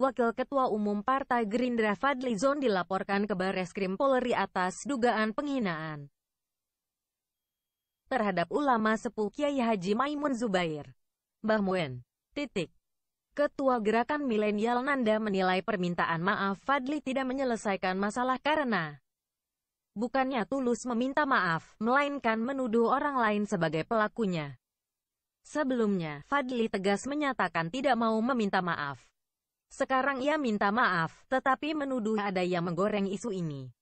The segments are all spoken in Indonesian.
Wakil Ketua Umum Partai Gerindra Fadli Zon dilaporkan ke Bareskrim Polri atas dugaan penghinaan terhadap ulama sepuh Kiai Haji Maimun Zubair. Mbah Muen, titik. Ketua Gerakan Milenial Nanda menilai permintaan maaf Fadli tidak menyelesaikan masalah karena Bukannya tulus meminta maaf, melainkan menuduh orang lain sebagai pelakunya. Sebelumnya, Fadli tegas menyatakan tidak mau meminta maaf. Sekarang ia minta maaf, tetapi menuduh ada yang menggoreng isu ini.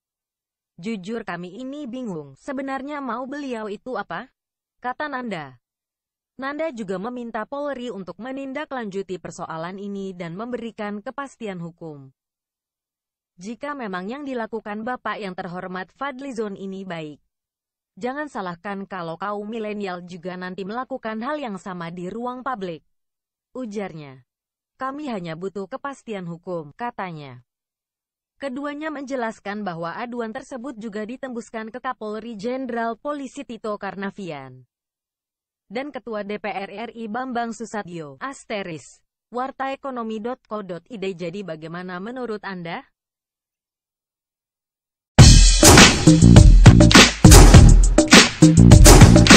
Jujur kami ini bingung, sebenarnya mau beliau itu apa? Kata Nanda. Nanda juga meminta Polri untuk menindaklanjuti persoalan ini dan memberikan kepastian hukum. Jika memang yang dilakukan Bapak yang terhormat Fadlizon ini baik, jangan salahkan kalau kaum milenial juga nanti melakukan hal yang sama di ruang publik. Ujarnya, kami hanya butuh kepastian hukum, katanya. Keduanya menjelaskan bahwa aduan tersebut juga ditembuskan ke Kapolri Jenderal Polisi Tito Karnavian dan Ketua DPR RI Bambang Susatyo, asteris. Wartaekonomi.co.id Jadi bagaimana menurut Anda? Thank you.